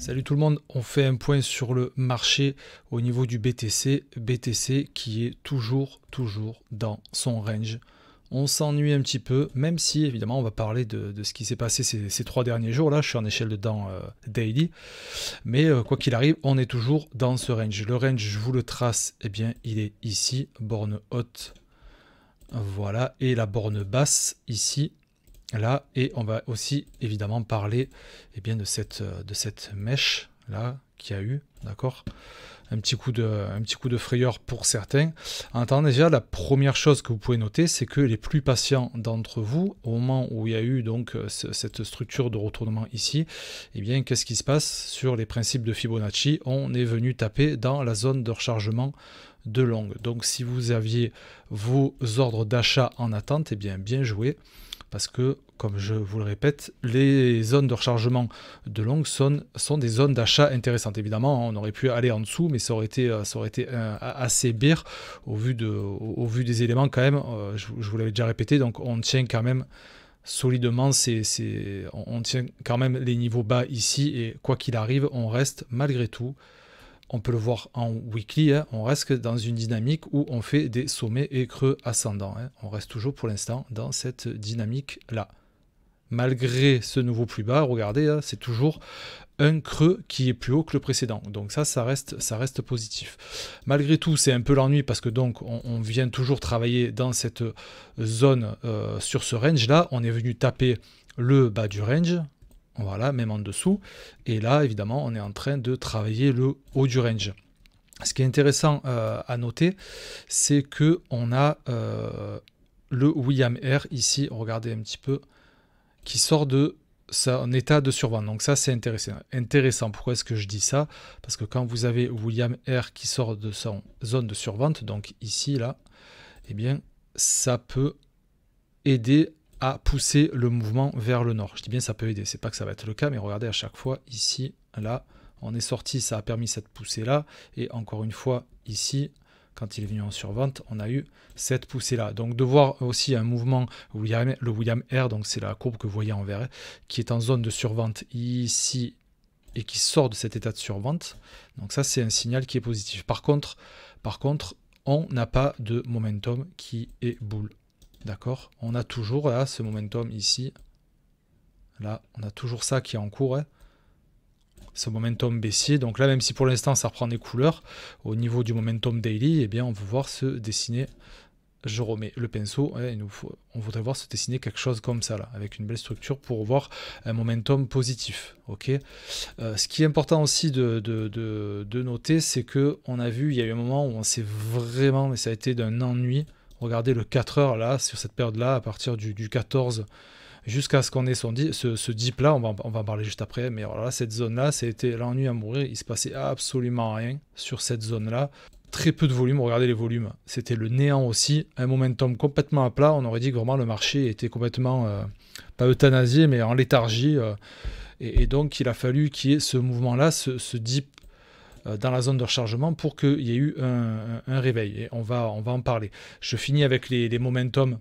Salut tout le monde, on fait un point sur le marché au niveau du BTC. BTC qui est toujours, toujours dans son range. On s'ennuie un petit peu, même si évidemment on va parler de, ce qui s'est passé ces, trois derniers jours. Là, je suis en échelle dedans euh, daily. Mais euh, quoi qu'il arrive, on est toujours dans ce range. Le range, je vous le trace, eh bien il est ici, borne haute. Voilà, et la borne basse ici, là et on va aussi évidemment parler eh bien, euh, de, cette, mèche là qui a eu d'accord un petit coup de un petit coup de frayeur pour certains en attendant déjà la première chose que vous pouvez noter c'est que les plus patients d'entre vous au moment où il y a eu donc euh, cette structure de retournement ici eh bien qu'est-ce qui se passe sur les principes de Fibonacci on est venu taper dans la zone de rechargement de longue donc si vous aviez vos ordres d'achat en attente eh bien bien joué parce que, comme je vous le répète, les zones de rechargement de longue sont, sont des zones d'achat intéressantes. Évidemment, on aurait pu aller en dessous, mais ça aurait été, euh, ça aurait été euh, assez bire au vu, de, au, vu des éléments quand même. Euh, je, vous l'avais déjà répété, donc on tient quand même solidement, on tient quand même les niveaux bas ici, et quoi qu'il arrive, on reste malgré tout on peut le voir en weekly, hein. on reste dans une dynamique où on fait des sommets et creux ascendants. Hein. On reste toujours pour l'instant dans cette dynamique-là. Malgré ce nouveau plus bas, regardez, hein, c'est toujours un creux qui est plus haut que le précédent. Donc ça, ça reste, ça reste positif. Malgré tout, c'est un peu l'ennui parce que donc on, vient toujours travailler dans cette euh, zone euh, sur ce range-là. On est venu taper le bas du range, voilà, même en dessous. Et là, évidemment, on est en train de travailler le haut du range. Ce qui est intéressant euh, à noter, c'est que on a euh, le William R ici, regardez un petit peu, qui sort de son état de survente. Donc ça, c'est intéressant. intéressant. Pourquoi est-ce que je dis ça Parce que quand vous avez William R qui sort de son zone de survente, donc ici, là, eh bien, ça peut aider à pousser le mouvement vers le nord. Je dis bien ça peut aider, c'est pas que ça va être le cas, mais regardez à chaque fois ici, là, on est sorti, ça a permis cette poussée là, et encore une fois ici, quand il est venu en survente, on a eu cette poussée-là. Donc de voir aussi un mouvement, William, le William R, donc c'est la courbe que vous voyez en vert, qui est en zone de survente ici et qui sort de cet état de survente. Donc ça, c'est un signal qui est positif. Par contre, par contre on n'a pas de momentum qui est boule. D'accord On a toujours ce momentum ici. Là, on a toujours ça qui est en cours. Hein. Ce momentum baissier. Donc là, même si pour l'instant ça reprend des couleurs, au niveau du momentum daily, eh bien, on va voir se dessiner. Je remets le pinceau. Hein, on voudrait voir se dessiner quelque chose comme ça, là, avec une belle structure pour voir un momentum positif. Ok. Euh, ce qui est important aussi de, noter, c'est que on a vu, il y a eu un moment où on s'est vraiment, mais ça a été d'un ennui Regardez le 4 heures là, sur cette période-là, à partir du, 14 jusqu'à ce qu'on ait ce, ce dip là, on va, en parler juste après, mais voilà, cette zone là, c'était l'ennui à mourir, il se passait absolument rien sur cette zone là. Très peu de volume, regardez les volumes, c'était le néant aussi, un momentum complètement à plat, on aurait dit que vraiment le marché était complètement, euh, pas euthanasié, mais en léthargie, euh, et, donc il a fallu qu'il y ait ce mouvement là, ce, ce dip euh, dans la zone de rechargement pour qu'il y ait eu un, réveil. Et on va, on va en parler. Je finis avec les, Momentums, momentum.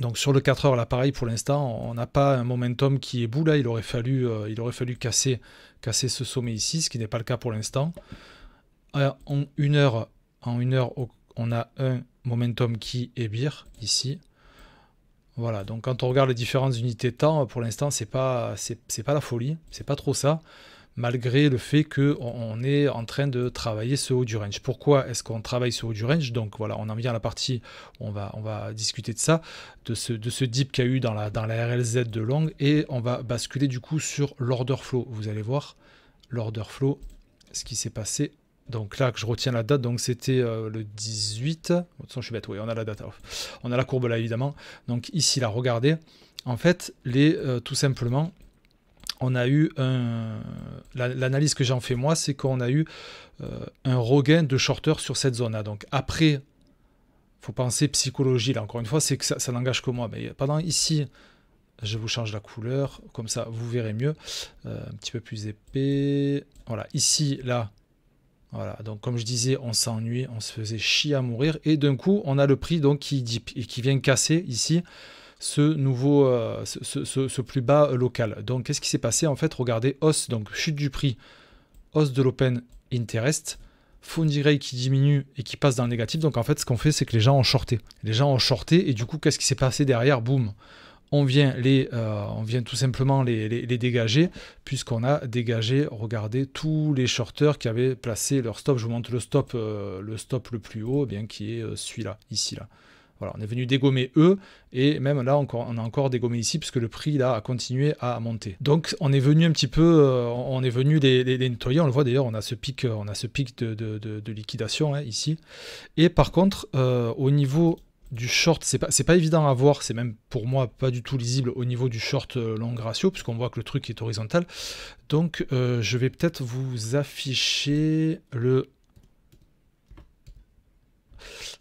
Donc sur le 4 heures, l'appareil pour l'instant, on n'a pas un momentum qui est bout là, il aurait fallu, euh, il aurait fallu casser, casser ce sommet ici, ce qui n'est pas le cas pour l'instant. en une heure, en une heure, on a un momentum qui est bir ici. Voilà, donc quand on regarde les différentes unités de temps, pour l'instant c'est pas, c'est pas la folie, c'est pas trop ça malgré le fait qu'on est en train de travailler ce haut du range. Pourquoi est-ce qu'on travaille ce haut du range Donc voilà, on en vient à la partie on va, on va discuter de ça, de ce, de ce dip qu'il y a eu dans la, dans la RLZ de longue et on va basculer du coup sur l'order flow. Vous allez voir l'order flow, ce qui s'est passé. Donc là, que je retiens la date, donc c'était euh, le 18. De toute façon, je suis bête, oui, on a la date. On a la courbe là, évidemment. Donc ici, là, regardez. En fait, les, euh, tout simplement, on a eu un, l'analyse que j'en fais moi, c'est qu'on a eu euh, un regain de shorter sur cette zone-là. Donc après, faut penser psychologie, là encore une fois, c'est que ça, n'engage que moi. Mais pendant ici, je vous change la couleur, comme ça vous verrez mieux, euh, un petit peu plus épais, voilà, ici, là, voilà, donc comme je disais, on s'ennuie, on se faisait chier à mourir, et d'un coup, on a le prix donc qui qui vient casser ici, ce nouveau, euh, ce, plus bas euh, local. Donc qu'est-ce qui s'est passé En fait, regardez, hausse, donc chute du prix, hausse de l'open interest, fond qui diminue et qui passe dans le négatif. Donc en fait, ce qu'on fait, c'est que les gens ont shorté. Les gens ont shorté et du coup, qu'est-ce qui s'est passé derrière Boum on vient, les, euh, on vient tout simplement les, dégager, puisqu'on a dégagé, regardez, tous les shorteurs qui avaient placé leur stop. Je vous montre le stop, le stop le plus haut, eh bien qui est celui-là, ici là. Voilà, on est venu dégommer eux, et même là, on a encore dégommé ici, puisque le prix là a continué à monter. Donc on est venu un petit peu, euh, on est venu les, nettoyer, on le voit d'ailleurs, on a ce pic, euh, on a ce pic de, liquidation hein, ici. Et par contre, euh, au niveau du short, c'est pas, pas évident à voir, c'est même pour moi pas du tout lisible au niveau du short long ratio, puisqu'on voit que le truc est horizontal. Donc je vais peut-être vous afficher le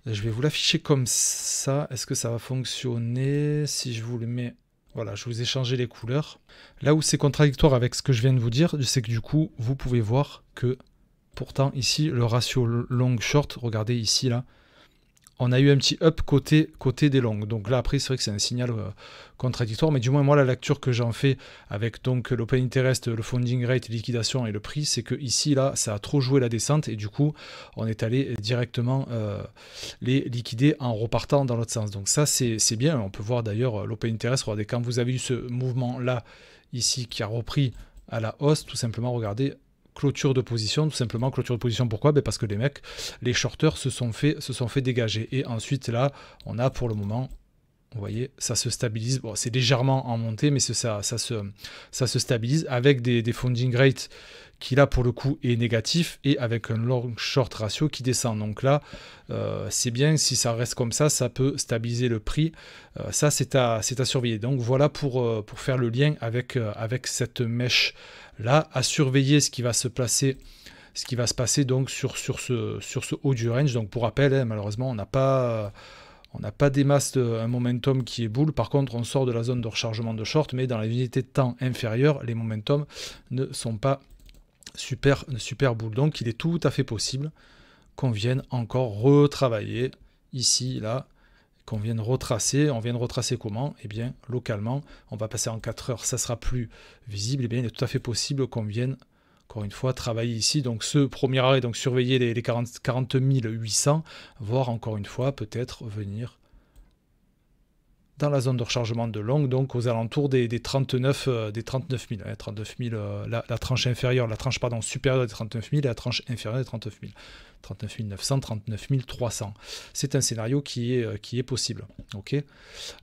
je vais vous l'afficher comme ça. Est-ce que ça va fonctionner si je vous le mets voilà, je vous ai changé les couleurs. Là où c'est contradictoire avec ce que je viens de vous dire, c'est que du coup, vous pouvez voir que pourtant ici, le ratio long-short, regardez ici là, on a eu un petit up côté, côté des longues. Donc là, après, c'est vrai que c'est un signal euh, contradictoire, mais du moins, moi, la lecture que j'en fais avec donc l'open interest, le funding rate, liquidation et le prix, c'est que ici, là, ça a trop joué la descente et du coup, on est allé directement euh, les liquider en repartant dans l'autre sens. Donc ça, c'est bien. On peut voir d'ailleurs euh, l'open interest. Regardez, quand vous avez eu ce mouvement-là, ici, qui a repris à la hausse, tout simplement, regardez, clôture de position, tout simplement clôture de position. Pourquoi ben Parce que les mecs, les shorteurs se sont, fait, se sont fait dégager. Et ensuite, là, on a pour le moment vous voyez, ça se stabilise. Bon, c'est légèrement en montée, mais ça, ça, se, ça se stabilise avec des, des funding rates qui là pour le coup est négatif et avec un long short ratio qui descend. Donc là, euh, c'est bien, si ça reste comme ça, ça peut stabiliser le prix. Euh, ça, c'est à, surveiller. Donc voilà pour, euh, faire le lien avec, cette mèche là, à surveiller ce qui va se placer ce qui va se passer donc sur, ce, haut du range. Donc pour rappel, hein, malheureusement, on n'a pas... On n'a pas des masses, un momentum qui est boule. Par contre, on sort de la zone de rechargement de short, mais dans les unités de temps inférieure les momentum ne sont pas super, super boule. Donc il est tout à fait possible qu'on vienne encore retravailler ici, là, qu'on vienne retracer. On vienne retracer comment Eh bien, localement, on va passer en 4 heures, ça sera plus visible. Eh bien, il est tout à fait possible qu'on vienne, encore une fois, travailler ici. Donc, ce premier arrêt, donc surveiller les, 40, 40 800, voire encore une fois, peut-être venir dans la zone de rechargement de longue, donc aux alentours des, 39, des 39 000. 39 la, tranche inférieure, la tranche pardon, supérieure des 39 000 et la tranche inférieure des 39 000. 39 900, 39 300. C'est un scénario qui est, euh, qui est possible. ok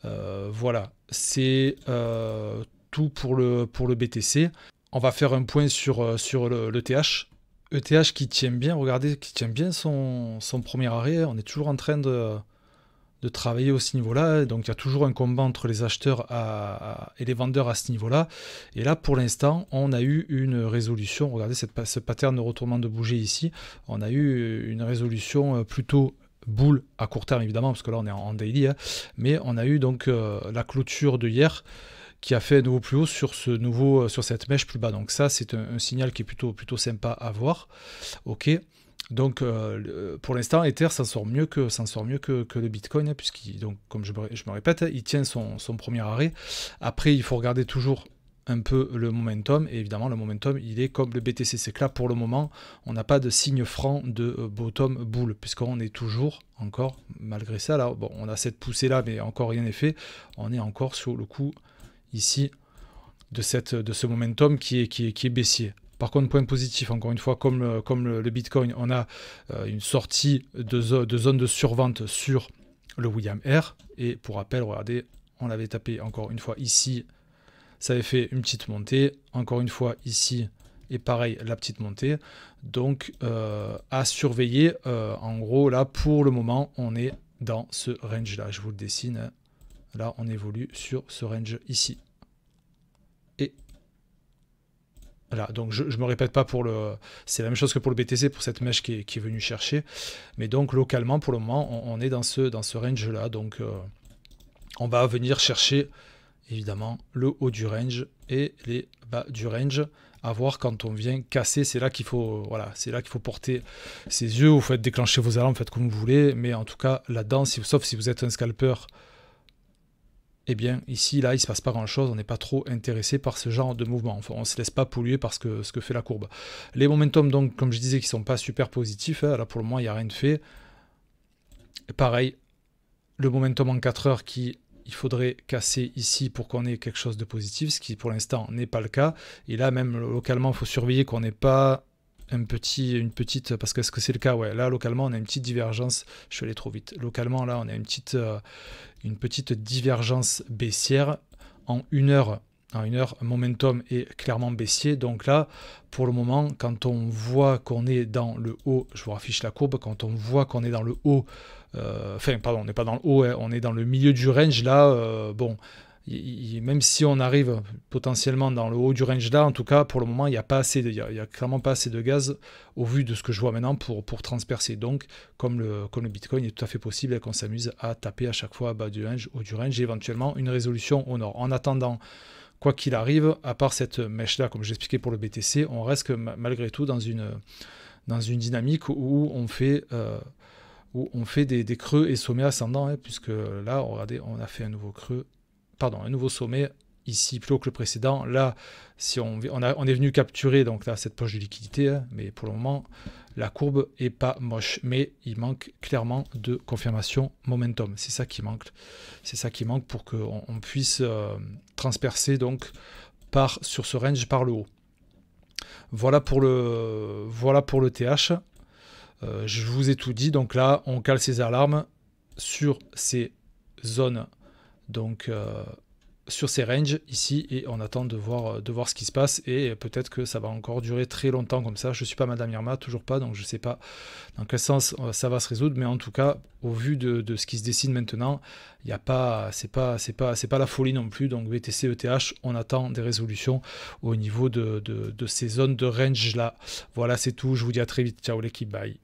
euh, voilà, c'est euh, tout pour le, pour le BTC. On va faire un point sur, sur le, ETH e qui tient bien, regardez, qui tient bien son, son premier arrêt. On est toujours en train de de travailler au ce niveau-là. Donc il y a toujours un combat entre les acheteurs et les vendeurs à ce niveau-là. Et là, pour l'instant, on a eu une résolution. Regardez cette, ce pattern de retournement de bouger ici. On a eu euh, une résolution euh, plutôt boule à court terme évidemment parce que là on est en daily hein. mais on a eu donc euh, la clôture de hier qui a fait un nouveau plus haut sur ce nouveau sur cette mèche plus bas donc ça c'est un, un, signal qui est plutôt plutôt sympa à voir ok donc, euh, pour l'instant, Ether s'en sort mieux que, sort mieux que, le Bitcoin, hein, puisqu'il, donc, comme je, me répète, hein, il tient son, premier arrêt. Après, il faut regarder toujours un peu le momentum, et évidemment, le momentum, il est comme le BTC. C'est que là, pour le moment, on n'a pas de signe franc de euh, bottom boule. puisqu'on est toujours encore, malgré ça, là, bon, on a cette poussée-là, mais encore rien n'est fait. On est encore sur le coup, ici, de, cette, de ce momentum qui est, qui est, qui est baissier. Par contre, point positif, encore une fois, comme euh, le, comme le, Bitcoin, on a euh, une sortie de, de, zone de survente sur le William R. Et pour rappel, regardez, on l'avait tapé encore une fois ici, ça avait fait une petite montée. Encore une fois ici, et pareil, la petite montée. Donc, euh, à surveiller. en gros, là, pour le moment, on est dans ce range-là. Je vous le dessine. Là, on évolue sur ce range ici. donc je ne me répète pas pour le. C'est la même chose que pour le BTC, pour cette mèche qui est, venue chercher. Mais donc localement, pour le moment, on, est dans ce, dans ce range-là. Donc euh, on va venir chercher évidemment le haut du range et les bas du range à voir quand on vient casser c'est là qu'il faut voilà c'est là qu'il faut porter ses yeux vous faites déclencher vos alarmes faites comme vous voulez mais en tout cas là-dedans sauf si vous êtes un scalper eh bien ici, là, il ne se passe pas grand-chose, on n'est pas trop intéressé par ce genre de mouvement. on ne se laisse pas polluer par ce que, ce que fait la courbe. Les momentum, donc, comme je disais, qui ne sont pas super positifs, Alors, hein, là pour le moment, il n'y a rien de fait. pareil, le momentum en 4 heures qui il faudrait casser ici pour qu'on ait quelque chose de positif, ce qui pour l'instant n'est pas le cas. Et là, même localement, il faut surveiller qu'on n'ait pas un petit, une petite, parce que ce que c'est le cas Ouais, là localement on a une petite divergence, je suis allé trop vite. Localement là on a une petite, euh, une petite divergence baissière en une heure. En une heure, momentum est clairement baissier. Donc là, pour le moment, quand on voit qu'on est dans le haut, je vous affiche la courbe, quand on voit qu'on est dans le haut, euh, enfin pardon, on n'est pas dans le haut, hein, on est dans le milieu du range, là, euh, bon, même si on arrive potentiellement dans le haut du range là, en tout cas pour le moment il n'y a pas assez, de, il, a, clairement pas assez de gaz au vu de ce que je vois maintenant pour, pour transpercer. Donc comme le, comme Bitcoin il est tout à fait possible qu'on s'amuse à taper à chaque fois bas du range, haut du range, et éventuellement une résolution au nord. En attendant, quoi qu'il arrive, à part cette mèche là, comme j'expliquais pour le BTC, on reste malgré tout dans une, dans une dynamique où on fait où on fait euh, des, creux et sommets ascendants, hein, puisque là, regardez, on a fait un nouveau creux pardon, un nouveau sommet ici plus haut que le précédent. Là, si on, on, est venu capturer donc cette poche de liquidité, hein, mais pour le moment, la courbe est pas moche, mais il manque clairement de confirmation momentum. C'est ça qui manque. C'est ça qui manque pour qu'on on puisse euh, transpercer donc par, sur ce range par le haut. Voilà pour le, voilà pour le TH. Euh, je vous ai tout dit. Donc là, on cale ses alarmes sur ces zones donc euh, sur ces ranges ici et on attend de voir, euh, de voir ce qui se passe et peut-être que ça va encore durer très longtemps comme ça. Je ne suis pas Madame Irma, toujours pas, donc je sais pas dans quel sens euh, ça va se résoudre, mais en tout cas, au vu de, ce qui se dessine maintenant, il a pas, c'est pas, c'est pas, c'est pas la folie non plus. Donc BTC, ETH, on attend des résolutions au niveau de, de ces zones de range là. Voilà, c'est tout. Je vous dis à très vite. Ciao l'équipe, bye.